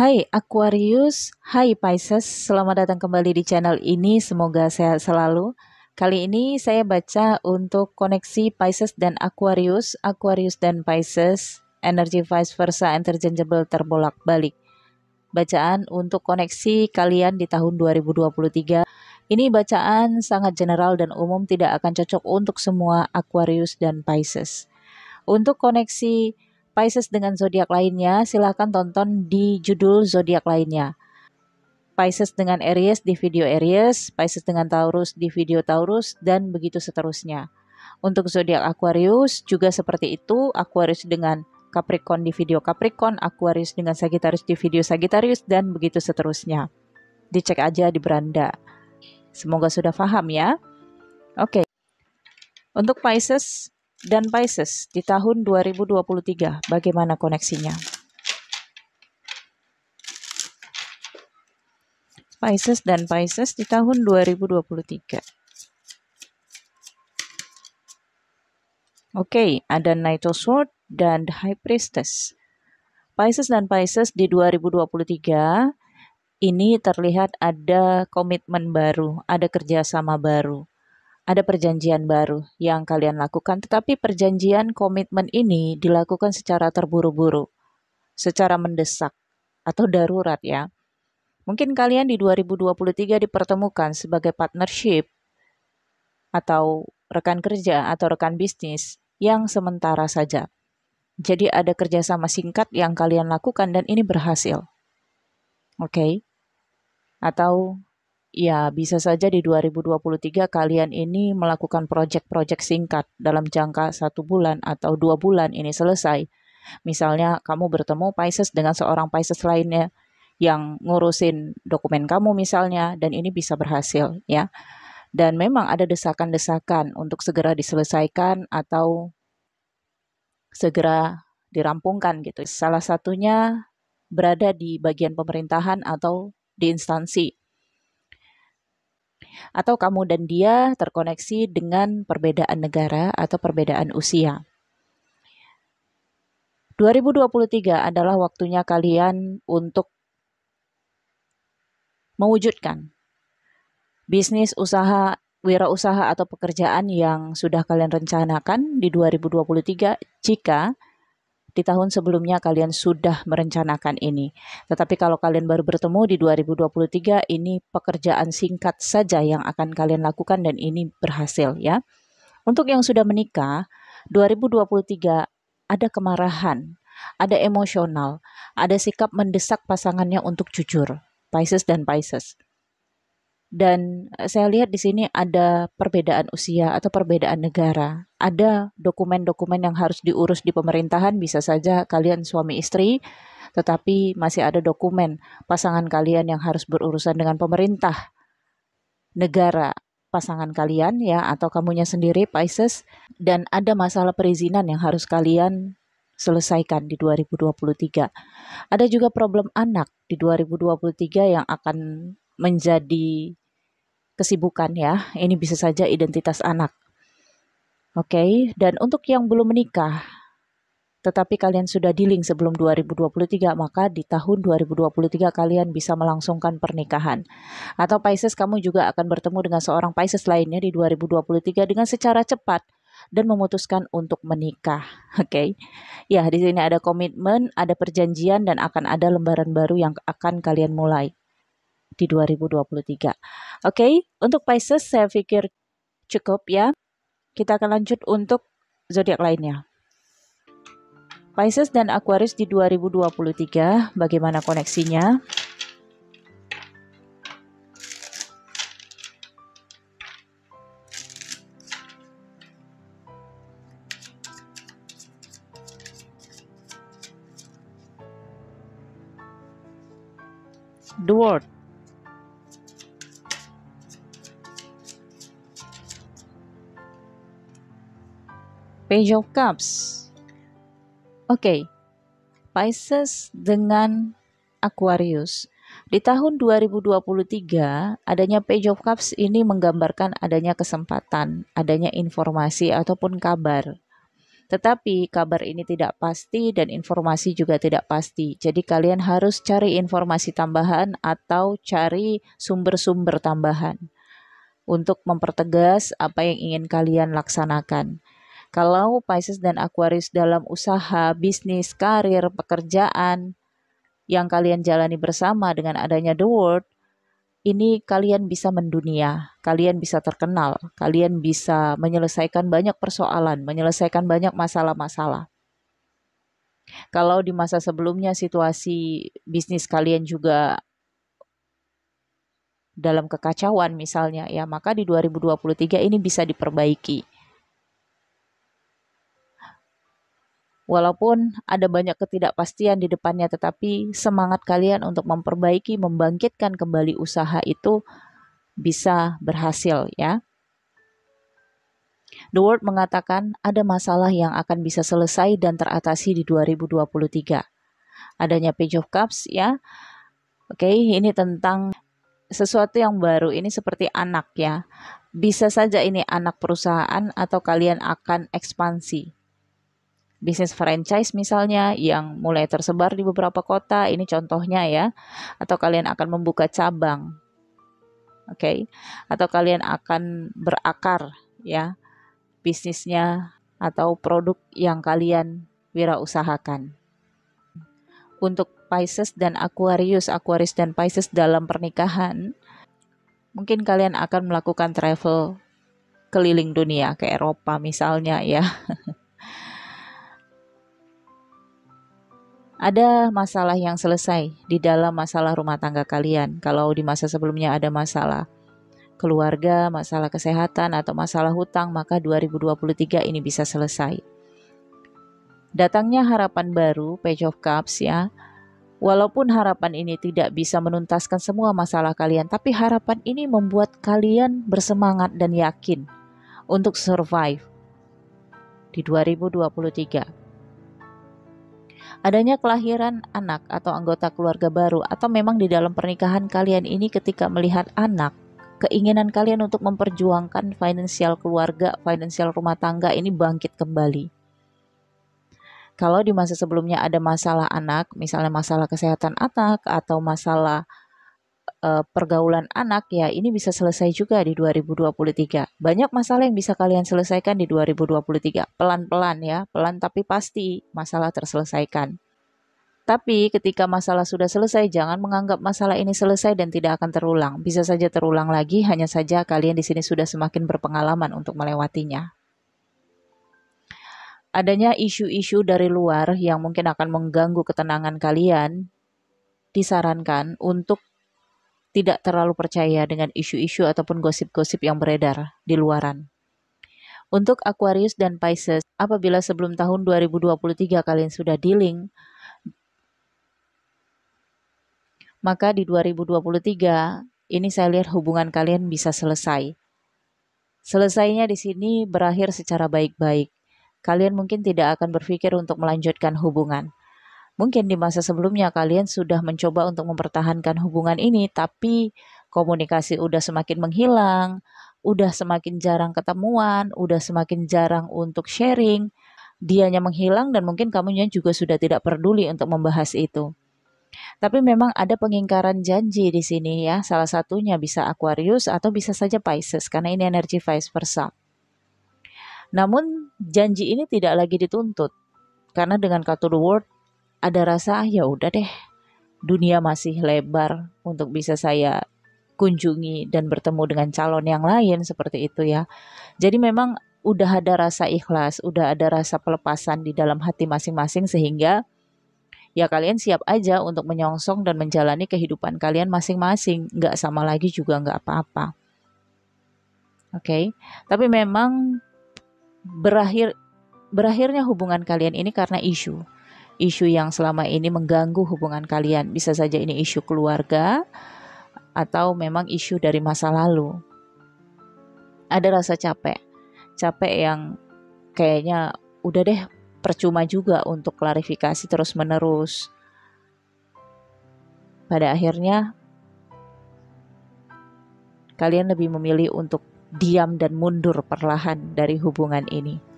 Hai Aquarius, hai Pisces, selamat datang kembali di channel ini, semoga sehat selalu. Kali ini saya baca untuk koneksi Pisces dan Aquarius, Aquarius dan Pisces, energy vice versa interchangeable terbolak-balik. Bacaan untuk koneksi kalian di tahun 2023. Ini bacaan sangat general dan umum tidak akan cocok untuk semua Aquarius dan Pisces. Untuk koneksi Pisces dengan zodiak lainnya, silahkan tonton di judul zodiak lainnya. Pisces dengan Aries di video Aries, Pisces dengan Taurus di video Taurus, dan begitu seterusnya. Untuk zodiak Aquarius juga seperti itu, Aquarius dengan Capricorn di video Capricorn, Aquarius dengan Sagittarius di video Sagittarius, dan begitu seterusnya. Dicek aja di beranda. Semoga sudah paham ya. Oke. Okay. Untuk Pisces, dan Pisces di tahun 2023. Bagaimana koneksinya? Pisces dan Pisces di tahun 2023. Oke, okay, ada Knight of Sword dan The High Priestess. Pisces dan Pisces di 2023 ini terlihat ada komitmen baru, ada kerjasama baru ada perjanjian baru yang kalian lakukan, tetapi perjanjian komitmen ini dilakukan secara terburu-buru, secara mendesak atau darurat ya. Mungkin kalian di 2023 dipertemukan sebagai partnership atau rekan kerja atau rekan bisnis yang sementara saja. Jadi ada kerjasama singkat yang kalian lakukan dan ini berhasil. Oke. Okay? Atau Ya, bisa saja di 2023 kalian ini melakukan proyek-proyek singkat dalam jangka satu bulan atau dua bulan ini selesai. Misalnya kamu bertemu Pisces dengan seorang Pisces lainnya yang ngurusin dokumen kamu misalnya dan ini bisa berhasil ya. Dan memang ada desakan-desakan untuk segera diselesaikan atau segera dirampungkan gitu. Salah satunya berada di bagian pemerintahan atau di instansi atau kamu dan dia terkoneksi dengan perbedaan negara atau perbedaan usia. 2023 adalah waktunya kalian untuk mewujudkan bisnis, usaha, wirausaha atau pekerjaan yang sudah kalian rencanakan di 2023 jika di tahun sebelumnya kalian sudah merencanakan ini. Tetapi kalau kalian baru bertemu di 2023 ini pekerjaan singkat saja yang akan kalian lakukan dan ini berhasil ya. Untuk yang sudah menikah, 2023 ada kemarahan, ada emosional, ada sikap mendesak pasangannya untuk jujur. Pisces dan Pisces dan eh, saya lihat di sini ada perbedaan usia atau perbedaan negara. Ada dokumen-dokumen yang harus diurus di pemerintahan, bisa saja kalian suami istri, tetapi masih ada dokumen pasangan kalian yang harus berurusan dengan pemerintah negara pasangan kalian ya atau kamunya sendiri Pisces dan ada masalah perizinan yang harus kalian selesaikan di 2023. Ada juga problem anak di 2023 yang akan menjadi kesibukan ya. Ini bisa saja identitas anak. Oke, okay? dan untuk yang belum menikah, tetapi kalian sudah di link sebelum 2023, maka di tahun 2023 kalian bisa melangsungkan pernikahan. Atau Pisces kamu juga akan bertemu dengan seorang Pisces lainnya di 2023 dengan secara cepat dan memutuskan untuk menikah. Oke. Okay? Ya, di sini ada komitmen, ada perjanjian dan akan ada lembaran baru yang akan kalian mulai di 2023. Oke, okay, untuk Pisces saya pikir cukup ya. Kita akan lanjut untuk zodiak lainnya. Pisces dan Aquarius di 2023, bagaimana koneksinya? The World Page of Cups. Oke, okay. Pisces dengan Aquarius. Di tahun 2023, adanya Page of Cups ini menggambarkan adanya kesempatan, adanya informasi ataupun kabar. Tetapi kabar ini tidak pasti dan informasi juga tidak pasti. Jadi kalian harus cari informasi tambahan atau cari sumber-sumber tambahan untuk mempertegas apa yang ingin kalian laksanakan. Kalau Pisces dan Aquarius dalam usaha, bisnis, karir, pekerjaan yang kalian jalani bersama dengan adanya The World, ini kalian bisa mendunia, kalian bisa terkenal, kalian bisa menyelesaikan banyak persoalan, menyelesaikan banyak masalah-masalah. Kalau di masa sebelumnya situasi bisnis kalian juga dalam kekacauan misalnya ya, maka di 2023 ini bisa diperbaiki. Walaupun ada banyak ketidakpastian di depannya, tetapi semangat kalian untuk memperbaiki, membangkitkan kembali usaha itu bisa berhasil ya. The World mengatakan ada masalah yang akan bisa selesai dan teratasi di 2023. Adanya Page of Cups ya. Oke, okay, ini tentang sesuatu yang baru ini seperti anak ya. Bisa saja ini anak perusahaan atau kalian akan ekspansi bisnis franchise misalnya yang mulai tersebar di beberapa kota, ini contohnya ya. Atau kalian akan membuka cabang. Oke. Okay? Atau kalian akan berakar ya bisnisnya atau produk yang kalian wirausahakan. Untuk Pisces dan Aquarius, Aquarius dan Pisces dalam pernikahan, mungkin kalian akan melakukan travel keliling dunia ke Eropa misalnya ya ada masalah yang selesai di dalam masalah rumah tangga kalian. Kalau di masa sebelumnya ada masalah keluarga, masalah kesehatan, atau masalah hutang, maka 2023 ini bisa selesai. Datangnya harapan baru, Page of Cups ya. Walaupun harapan ini tidak bisa menuntaskan semua masalah kalian, tapi harapan ini membuat kalian bersemangat dan yakin untuk survive di 2023 adanya kelahiran anak atau anggota keluarga baru, atau memang di dalam pernikahan kalian ini ketika melihat anak, keinginan kalian untuk memperjuangkan finansial keluarga, finansial rumah tangga ini bangkit kembali. Kalau di masa sebelumnya ada masalah anak, misalnya masalah kesehatan anak atau masalah uh, pergaulan anak ya ini bisa selesai juga di 2023. Banyak masalah yang bisa kalian selesaikan di 2023. Pelan-pelan ya, pelan tapi pasti masalah terselesaikan. Tapi ketika masalah sudah selesai, jangan menganggap masalah ini selesai dan tidak akan terulang. Bisa saja terulang lagi, hanya saja kalian di sini sudah semakin berpengalaman untuk melewatinya. Adanya isu-isu dari luar yang mungkin akan mengganggu ketenangan kalian, disarankan untuk tidak terlalu percaya dengan isu-isu ataupun gosip-gosip yang beredar di luaran. Untuk Aquarius dan Pisces, apabila sebelum tahun 2023 kalian sudah dealing, maka di 2023 ini saya lihat hubungan kalian bisa selesai. Selesainya di sini berakhir secara baik-baik. Kalian mungkin tidak akan berpikir untuk melanjutkan hubungan. Mungkin di masa sebelumnya kalian sudah mencoba untuk mempertahankan hubungan ini, tapi komunikasi udah semakin menghilang, udah semakin jarang ketemuan, udah semakin jarang untuk sharing. Dianya menghilang dan mungkin kamu juga sudah tidak peduli untuk membahas itu. Tapi memang ada pengingkaran janji di sini ya. Salah satunya bisa Aquarius atau bisa saja Pisces karena ini energi vice versa. Namun janji ini tidak lagi dituntut karena dengan kartu The World ada rasa ah, ya udah deh dunia masih lebar untuk bisa saya kunjungi dan bertemu dengan calon yang lain seperti itu ya. Jadi memang udah ada rasa ikhlas, udah ada rasa pelepasan di dalam hati masing-masing sehingga ya kalian siap aja untuk menyongsong dan menjalani kehidupan kalian masing-masing. Nggak sama lagi juga nggak apa-apa. Oke, okay? tapi memang berakhir berakhirnya hubungan kalian ini karena isu isu yang selama ini mengganggu hubungan kalian. Bisa saja ini isu keluarga atau memang isu dari masa lalu. Ada rasa capek, capek yang kayaknya udah deh percuma juga untuk klarifikasi terus-menerus. Pada akhirnya kalian lebih memilih untuk diam dan mundur perlahan dari hubungan ini.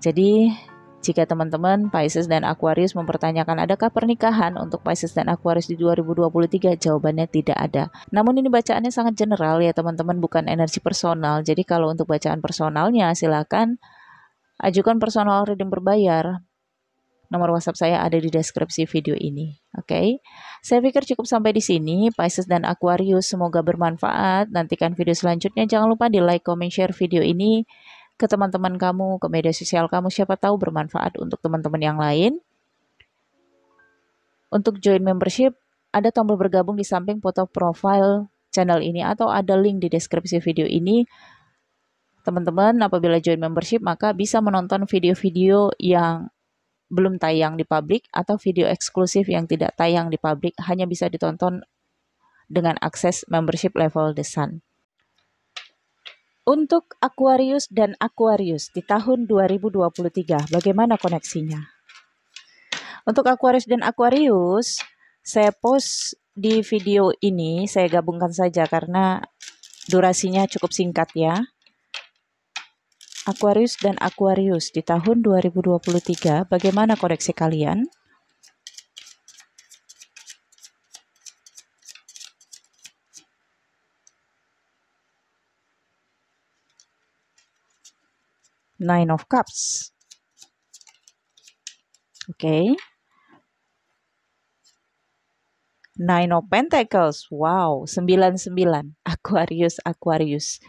Jadi jika teman-teman Pisces dan Aquarius mempertanyakan adakah pernikahan untuk Pisces dan Aquarius di 2023, jawabannya tidak ada. Namun ini bacaannya sangat general ya teman-teman, bukan energi personal. Jadi kalau untuk bacaan personalnya silakan ajukan personal reading berbayar. Nomor WhatsApp saya ada di deskripsi video ini. Oke, okay? saya pikir cukup sampai di sini. Pisces dan Aquarius semoga bermanfaat. Nantikan video selanjutnya. Jangan lupa di like, comment, share video ini ke teman-teman kamu, ke media sosial kamu, siapa tahu bermanfaat untuk teman-teman yang lain. Untuk join membership, ada tombol bergabung di samping foto profil channel ini atau ada link di deskripsi video ini. Teman-teman, apabila join membership, maka bisa menonton video-video yang belum tayang di publik atau video eksklusif yang tidak tayang di publik hanya bisa ditonton dengan akses membership level The Sun. Untuk Aquarius dan Aquarius di tahun 2023, bagaimana koneksinya? Untuk Aquarius dan Aquarius, saya post di video ini, saya gabungkan saja karena durasinya cukup singkat ya. Aquarius dan Aquarius di tahun 2023, bagaimana koneksi kalian? Nine of Cups. Oke. Okay. Nine of Pentacles. Wow, sembilan sembilan. Aquarius, Aquarius.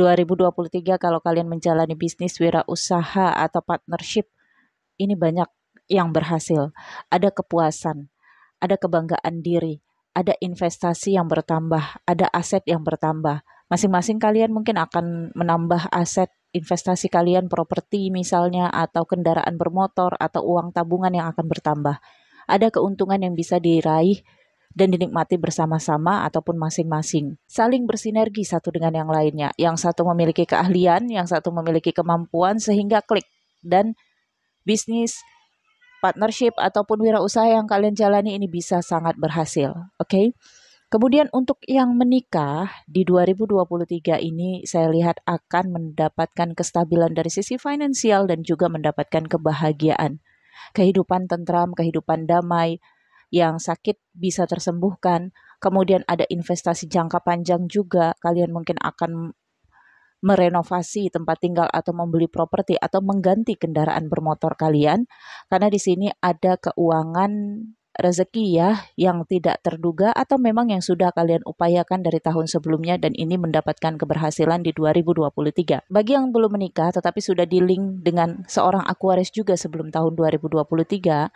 2023 kalau kalian menjalani bisnis wirausaha atau partnership, ini banyak yang berhasil. Ada kepuasan, ada kebanggaan diri, ada investasi yang bertambah, ada aset yang bertambah. Masing-masing kalian mungkin akan menambah aset investasi kalian properti misalnya atau kendaraan bermotor atau uang tabungan yang akan bertambah. Ada keuntungan yang bisa diraih dan dinikmati bersama-sama ataupun masing-masing. Saling bersinergi satu dengan yang lainnya. Yang satu memiliki keahlian, yang satu memiliki kemampuan sehingga klik dan bisnis partnership ataupun wirausaha yang kalian jalani ini bisa sangat berhasil. Oke. Okay? Kemudian untuk yang menikah di 2023 ini saya lihat akan mendapatkan kestabilan dari sisi finansial dan juga mendapatkan kebahagiaan. Kehidupan tentram, kehidupan damai, yang sakit bisa tersembuhkan. Kemudian ada investasi jangka panjang juga. Kalian mungkin akan merenovasi tempat tinggal atau membeli properti atau mengganti kendaraan bermotor kalian karena di sini ada keuangan rezeki ya yang tidak terduga atau memang yang sudah kalian upayakan dari tahun sebelumnya dan ini mendapatkan keberhasilan di 2023. Bagi yang belum menikah tetapi sudah di-link dengan seorang Aquarius juga sebelum tahun 2023,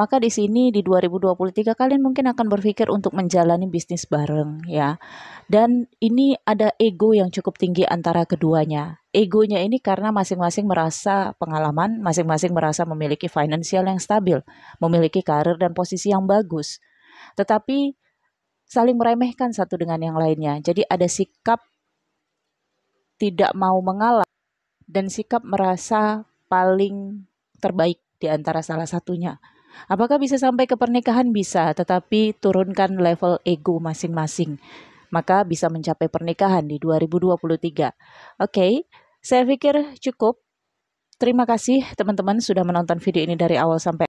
maka di sini di 2023 kalian mungkin akan berpikir untuk menjalani bisnis bareng ya. Dan ini ada ego yang cukup tinggi antara keduanya. Egonya ini karena masing-masing merasa pengalaman, masing-masing merasa memiliki finansial yang stabil, memiliki karir dan posisi yang bagus. Tetapi saling meremehkan satu dengan yang lainnya. Jadi ada sikap tidak mau mengalah dan sikap merasa paling terbaik di antara salah satunya. Apakah bisa sampai ke pernikahan? Bisa, tetapi turunkan level ego masing-masing. Maka bisa mencapai pernikahan di 2023. Oke, okay, saya pikir cukup. Terima kasih teman-teman sudah menonton video ini dari awal sampai